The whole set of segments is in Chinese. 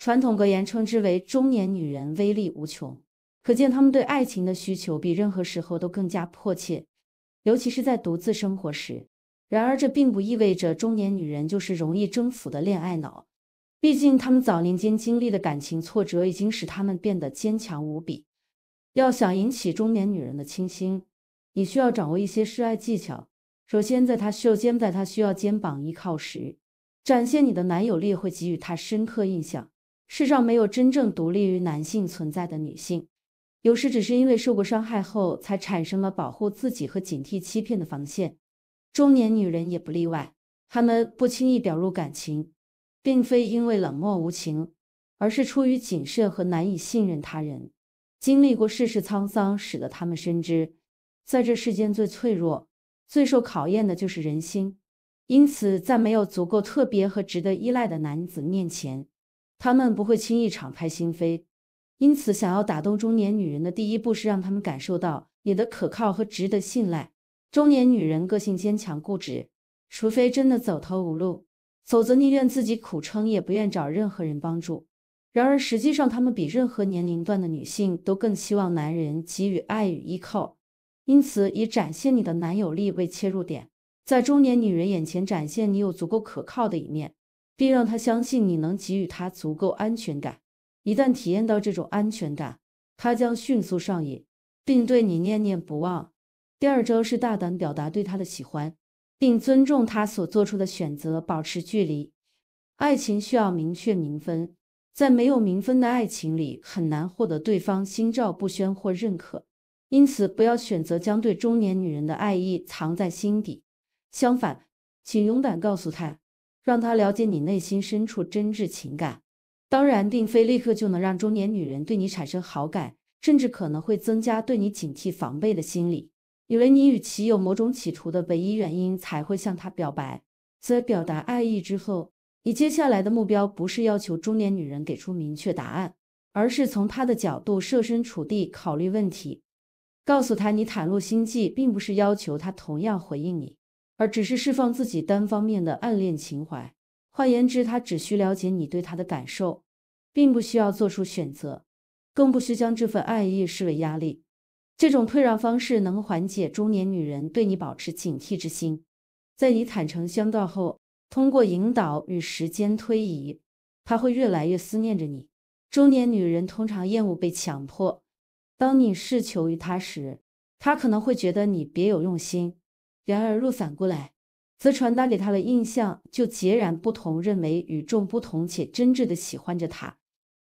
传统格言称之为中年女人威力无穷，可见她们对爱情的需求比任何时候都更加迫切，尤其是在独自生活时。然而，这并不意味着中年女人就是容易征服的恋爱脑，毕竟她们早年间经历的感情挫折已经使她们变得坚强无比。要想引起中年女人的倾心，你需要掌握一些示爱技巧。首先，在她需要肩在她需要肩膀依靠时，展现你的男友力会给予她深刻印象。世上没有真正独立于男性存在的女性，有时只是因为受过伤害后，才产生了保护自己和警惕欺骗的防线。中年女人也不例外，她们不轻易表露感情，并非因为冷漠无情，而是出于谨慎和难以信任他人。经历过世事沧桑，使得她们深知，在这世间最脆弱、最受考验的就是人心。因此，在没有足够特别和值得依赖的男子面前，他们不会轻易敞开心扉，因此想要打动中年女人的第一步是让他们感受到你的可靠和值得信赖。中年女人个性坚强固执，除非真的走投无路，否则宁愿自己苦撑，也不愿找任何人帮助。然而实际上，他们比任何年龄段的女性都更希望男人给予爱与依靠。因此，以展现你的男友力为切入点，在中年女人眼前展现你有足够可靠的一面。并让他相信你能给予他足够安全感。一旦体验到这种安全感，他将迅速上瘾，并对你念念不忘。第二招是大胆表达对他的喜欢，并尊重他所做出的选择，保持距离。爱情需要明确名分，在没有名分的爱情里，很难获得对方心照不宣或认可。因此，不要选择将对中年女人的爱意藏在心底。相反，请勇敢告诉她，让他了解你内心深处真挚情感，当然并非立刻就能让中年女人对你产生好感，甚至可能会增加对你警惕防备的心理，以为你与其有某种企图的唯一原因才会向她表白。在表达爱意之后，你接下来的目标不是要求中年女人给出明确答案，而是从她的角度设身处地考虑问题，告诉她你袒露心迹，并不是要求她同样回应你。而只是释放自己单方面的暗恋情怀，换言之，他只需了解你对他的感受，并不需要做出选择，更不需将这份爱意视为压力。这种退让方式能缓解中年女人对你保持警惕之心。在你坦诚相告后，通过引导与时间推移，他会越来越思念着你。中年女人通常厌恶被强迫，当你试求于他时，他可能会觉得你别有用心。然而，若反过来，则传达给他的印象就截然不同，认为与众不同且真挚的喜欢着他。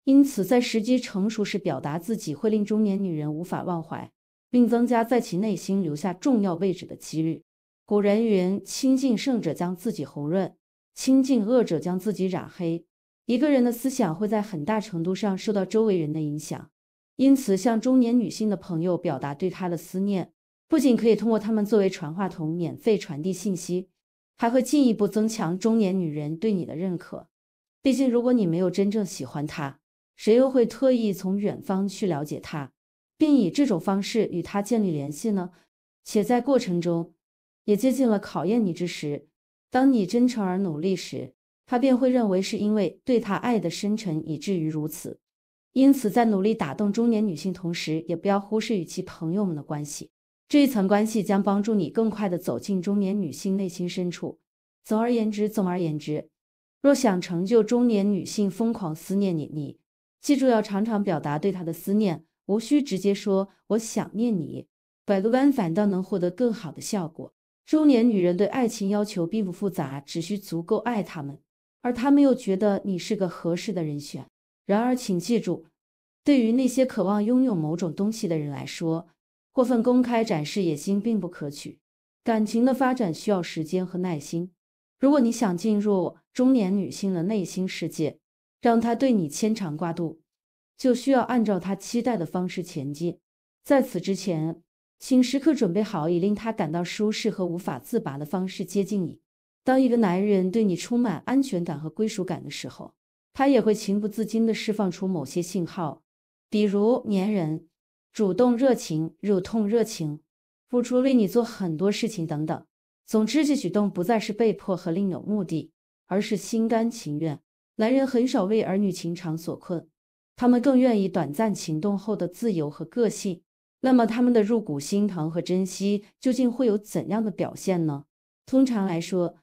因此，在时机成熟时表达自己，会令中年女人无法忘怀，并增加在其内心留下重要位置的几率。古人云：“亲近圣者，将自己红润；亲近恶者，将自己染黑。”一个人的思想会在很大程度上受到周围人的影响。因此，向中年女性的朋友表达对她的思念。不仅可以通过他们作为传话筒免费传递信息，还会进一步增强中年女人对你的认可。毕竟，如果你没有真正喜欢她，谁又会特意从远方去了解她，并以这种方式与她建立联系呢？且在过程中，也接近了考验你之时。当你真诚而努力时，他便会认为是因为对他爱的深沉以至于如此。因此，在努力打动中年女性同时，也不要忽视与其朋友们的关系。这一层关系将帮助你更快地走进中年女性内心深处。总而言之，总而言之，若想成就中年女性疯狂思念你，你记住要常常表达对她的思念，无需直接说我想念你，摆个弯反倒能获得更好的效果。中年女人对爱情要求并不复杂，只需足够爱他们，而他们又觉得你是个合适的人选。然而，请记住，对于那些渴望拥有某种东西的人来说。过分公开展示野心并不可取，感情的发展需要时间和耐心。如果你想进入中年女性的内心世界，让她对你牵肠挂肚，就需要按照她期待的方式前进。在此之前，请时刻准备好以令她感到舒适和无法自拔的方式接近你。当一个男人对你充满安全感和归属感的时候，他也会情不自禁地释放出某些信号，比如粘人。主动热情、肉痛热情、付出为你做很多事情等等，总之这举动不再是被迫和另有目的，而是心甘情愿。男人很少为儿女情长所困，他们更愿意短暂情动后的自由和个性。那么他们的入骨心疼和珍惜究竟会有怎样的表现呢？通常来说，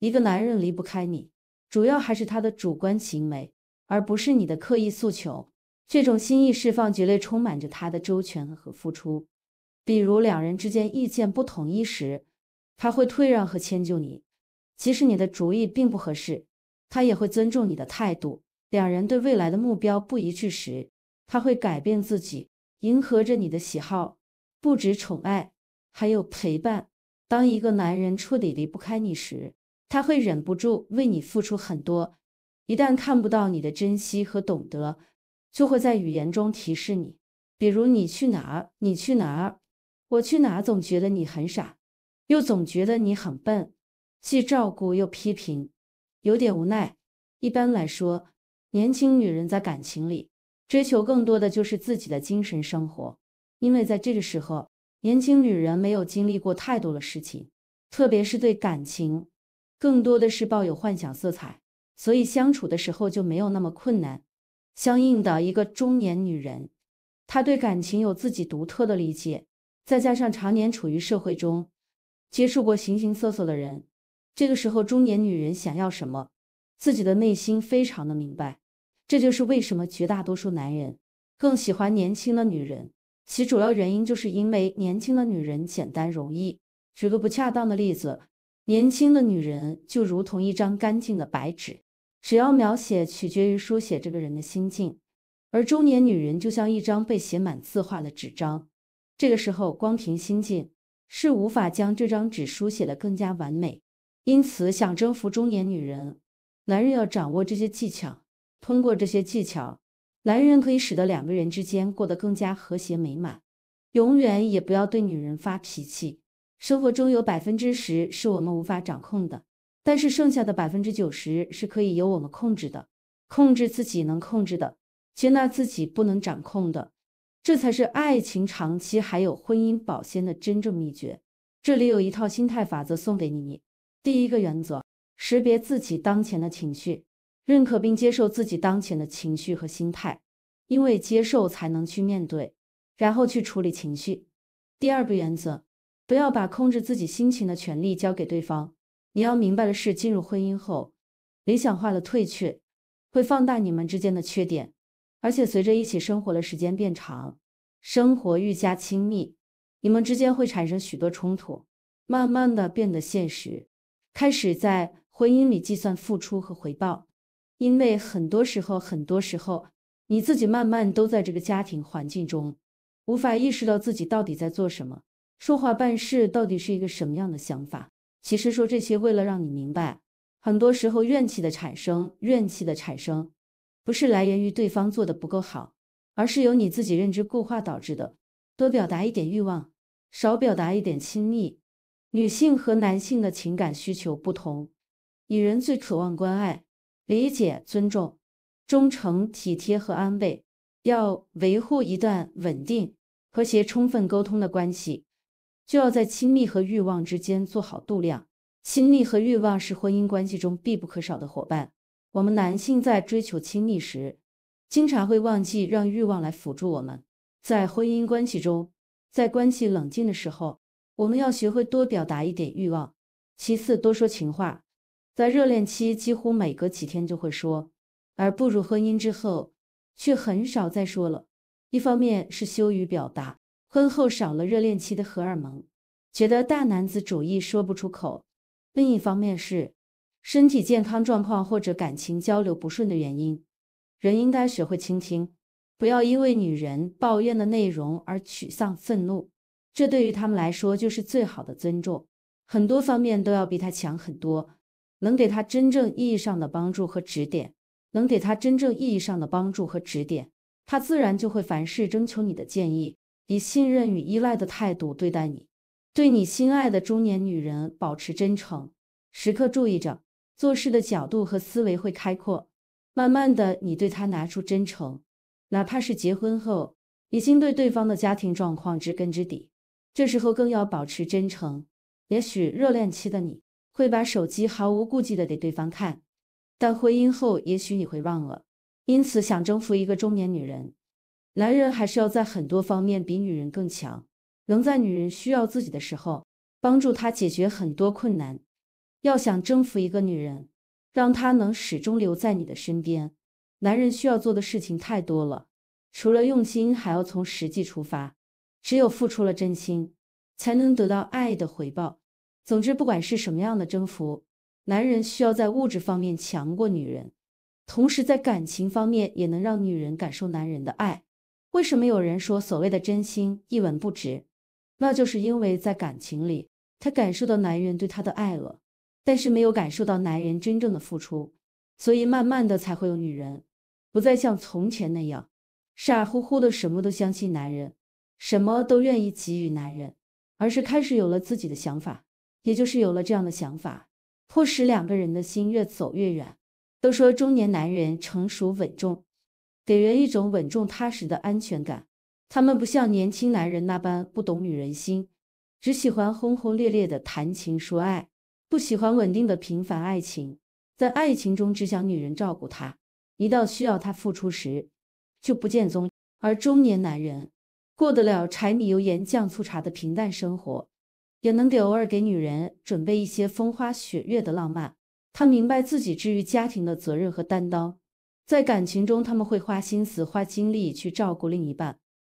一个男人离不开你，主要还是他的主观行为，而不是你的刻意诉求。这种心意释放绝对充满着他的周全和付出，比如两人之间意见不统一时，他会退让和迁就你；即使你的主意并不合适，他也会尊重你的态度。两人对未来的目标不一致时，他会改变自己，迎合着你的喜好，不止宠爱，还有陪伴。当一个男人彻底离不开你时，他会忍不住为你付出很多。一旦看不到你的珍惜和懂得，就会在语言中提示你，比如你去哪儿，你去哪儿，我去哪？总觉得你很傻，又总觉得你很笨，既照顾又批评，有点无奈。一般来说，年轻女人在感情里追求更多的就是自己的精神生活，因为在这个时候，年轻女人没有经历过太多的事情，特别是对感情，更多的是抱有幻想色彩，所以相处的时候就没有那么困难。相应的一个中年女人，她对感情有自己独特的理解，再加上常年处于社会中，接触过形形色色的人，这个时候中年女人想要什么，自己的内心非常的明白。这就是为什么绝大多数男人更喜欢年轻的女人，其主要原因就是因为年轻的女人简单容易。举个不恰当的例子，年轻的女人就如同一张干净的白纸。只要描写取决于书写这个人的心境，而中年女人就像一张被写满字画的纸张。这个时候，光凭心境是无法将这张纸书写的更加完美。因此，想征服中年女人，男人要掌握这些技巧。通过这些技巧，男人可以使得两个人之间过得更加和谐美满。永远也不要对女人发脾气。生活中有百分之十是我们无法掌控的。但是剩下的百分之九十是可以由我们控制的，控制自己能控制的，接纳自己不能掌控的，这才是爱情长期还有婚姻保鲜的真正秘诀。这里有一套心态法则送给你。第一个原则，识别自己当前的情绪，认可并接受自己当前的情绪和心态，因为接受才能去面对，然后去处理情绪。第二个原则，不要把控制自己心情的权利交给对方。你要明白的是，进入婚姻后，理想化的退却会放大你们之间的缺点，而且随着一起生活的时间变长，生活愈加亲密，你们之间会产生许多冲突，慢慢的变得现实，开始在婚姻里计算付出和回报。因为很多时候，很多时候，你自己慢慢都在这个家庭环境中，无法意识到自己到底在做什么，说话办事到底是一个什么样的想法。其实说这些，为了让你明白，很多时候怨气的产生，怨气的产生，不是来源于对方做的不够好，而是由你自己认知固化导致的。多表达一点欲望，少表达一点亲密。女性和男性的情感需求不同，女人最渴望关爱、理解、尊重、忠诚、体贴和安慰。要维护一段稳定、和谐、充分沟通的关系。就要在亲密和欲望之间做好度量。亲密和欲望是婚姻关系中必不可少的伙伴。我们男性在追求亲密时，经常会忘记让欲望来辅助我们。在婚姻关系中，在关系冷静的时候，我们要学会多表达一点欲望。其次，多说情话。在热恋期，几乎每隔几天就会说，而步入婚姻之后，却很少再说了。一方面是羞于表达。婚后少了热恋期的荷尔蒙，觉得大男子主义说不出口。另一方面是身体健康状况或者感情交流不顺的原因。人应该学会倾听，不要因为女人抱怨的内容而沮丧愤怒，这对于他们来说就是最好的尊重。很多方面都要比他强很多，能给他真正意义上的帮助和指点，能给他真正意义上的帮助和指点，他自然就会凡事征求你的建议。以信任与依赖的态度对待你，对你心爱的中年女人保持真诚，时刻注意着做事的角度和思维会开阔。慢慢的，你对她拿出真诚，哪怕是结婚后，已经对对方的家庭状况知根知底，这时候更要保持真诚。也许热恋期的你会把手机毫无顾忌的给对方看，但婚姻后也许你会忘了。因此，想征服一个中年女人。男人还是要在很多方面比女人更强，能在女人需要自己的时候帮助她解决很多困难。要想征服一个女人，让她能始终留在你的身边，男人需要做的事情太多了，除了用心，还要从实际出发。只有付出了真心，才能得到爱的回报。总之，不管是什么样的征服，男人需要在物质方面强过女人，同时在感情方面也能让女人感受男人的爱。为什么有人说所谓的真心一文不值？那就是因为在感情里，她感受到男人对她的爱了，但是没有感受到男人真正的付出，所以慢慢的才会有女人不再像从前那样傻乎乎的什么都相信男人，什么都愿意给予男人，而是开始有了自己的想法，也就是有了这样的想法，迫使两个人的心越走越远。都说中年男人成熟稳重。给人一种稳重踏实的安全感。他们不像年轻男人那般不懂女人心，只喜欢轰轰烈烈的谈情说爱，不喜欢稳定的平凡爱情。在爱情中只想女人照顾他，一到需要他付出时，就不见踪。而中年男人，过得了柴米油盐酱醋茶的平淡生活，也能给偶尔给女人准备一些风花雪月的浪漫。他明白自己至于家庭的责任和担当。在感情中，他们会花心思、花精力去照顾另一半，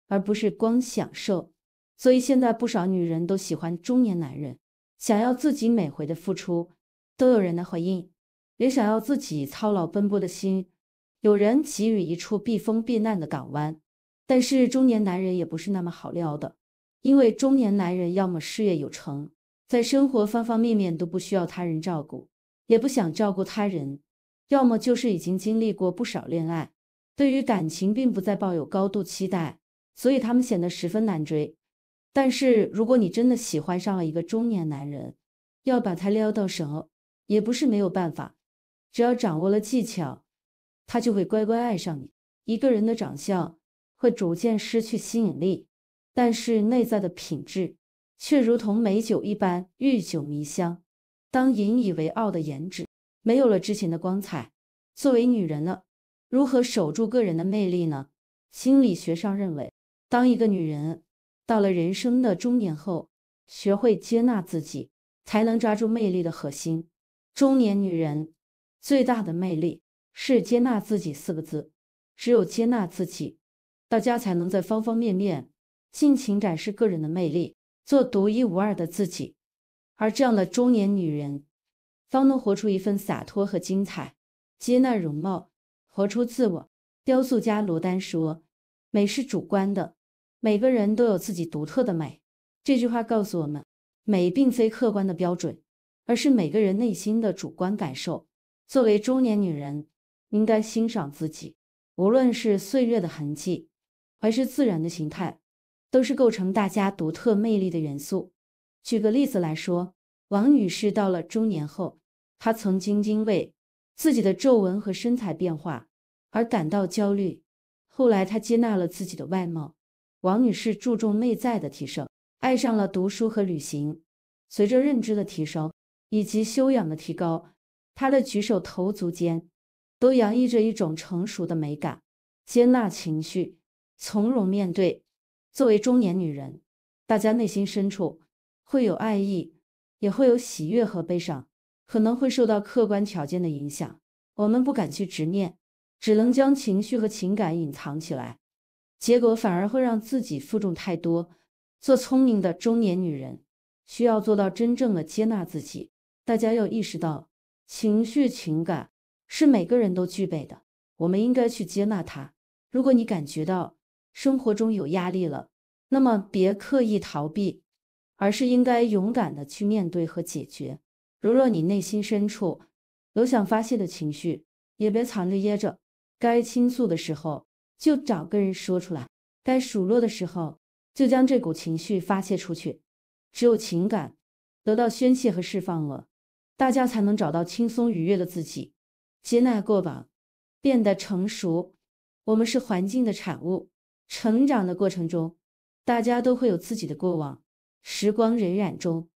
而不是光享受。所以现在不少女人都喜欢中年男人，想要自己每回的付出都有人来回应，也想要自己操劳奔波的心有人给予一处避风避难的港湾。但是中年男人也不是那么好撩的，因为中年男人要么事业有成，在生活方方面面都不需要他人照顾，也不想照顾他人。要么就是已经经历过不少恋爱，对于感情并不再抱有高度期待，所以他们显得十分难追。但是如果你真的喜欢上了一个中年男人，要把他撩到手也不是没有办法，只要掌握了技巧，他就会乖乖爱上你。一个人的长相会逐渐失去吸引力，但是内在的品质却如同美酒一般，欲酒迷香。当引以为傲的颜值。没有了之前的光彩。作为女人呢，如何守住个人的魅力呢？心理学上认为，当一个女人到了人生的中年后，学会接纳自己，才能抓住魅力的核心。中年女人最大的魅力是接纳自己四个字。只有接纳自己，大家才能在方方面面尽情展示个人的魅力，做独一无二的自己。而这样的中年女人。都能活出一份洒脱和精彩，接纳容貌，活出自我。雕塑家罗丹说：“美是主观的，每个人都有自己独特的美。”这句话告诉我们，美并非客观的标准，而是每个人内心的主观感受。作为中年女人，应该欣赏自己，无论是岁月的痕迹，还是自然的形态，都是构成大家独特魅力的元素。举个例子来说，王女士到了中年后。她曾经因为自己的皱纹和身材变化而感到焦虑，后来她接纳了自己的外貌。王女士注重内在的提升，爱上了读书和旅行。随着认知的提升以及修养的提高，她的举手投足间都洋溢着一种成熟的美感。接纳情绪，从容面对。作为中年女人，大家内心深处会有爱意，也会有喜悦和悲伤。可能会受到客观条件的影响，我们不敢去执念，只能将情绪和情感隐藏起来，结果反而会让自己负重太多。做聪明的中年女人，需要做到真正的接纳自己。大家要意识到，情绪、情感是每个人都具备的，我们应该去接纳它。如果你感觉到生活中有压力了，那么别刻意逃避，而是应该勇敢的去面对和解决。如若你内心深处有想发泄的情绪，也别藏着掖着，该倾诉的时候就找个人说出来，该数落的时候就将这股情绪发泄出去。只有情感得到宣泄和释放了，大家才能找到轻松愉悦的自己，接纳过往，变得成熟。我们是环境的产物，成长的过程中，大家都会有自己的过往。时光荏苒中，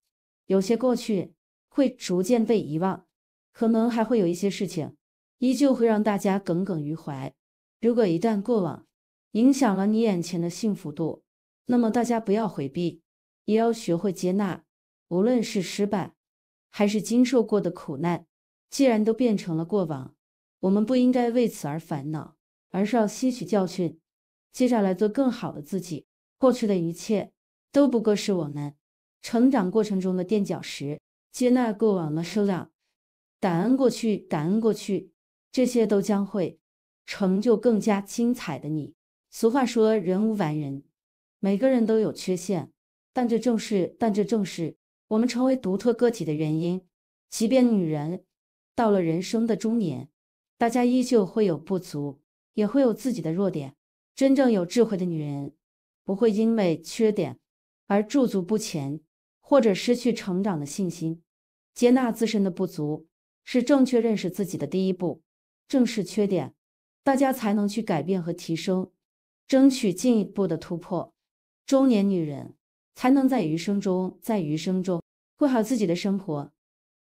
有些过去。会逐渐被遗忘，可能还会有一些事情依旧会让大家耿耿于怀。如果一旦过往影响了你眼前的幸福度，那么大家不要回避，也要学会接纳。无论是失败，还是经受过的苦难，既然都变成了过往，我们不应该为此而烦恼，而是要吸取教训，接下来做更好的自己。过去的一切都不过是我们成长过程中的垫脚石。接纳过往的收养，感恩过去，感恩过去，这些都将会成就更加精彩的你。俗话说，人无完人，每个人都有缺陷，但这正是但这正是我们成为独特个体的原因。即便女人到了人生的中年，大家依旧会有不足，也会有自己的弱点。真正有智慧的女人，不会因为缺点而驻足不前。或者失去成长的信心，接纳自身的不足是正确认识自己的第一步。正视缺点，大家才能去改变和提升，争取进一步的突破。中年女人才能在余生中，在余生中过好自己的生活。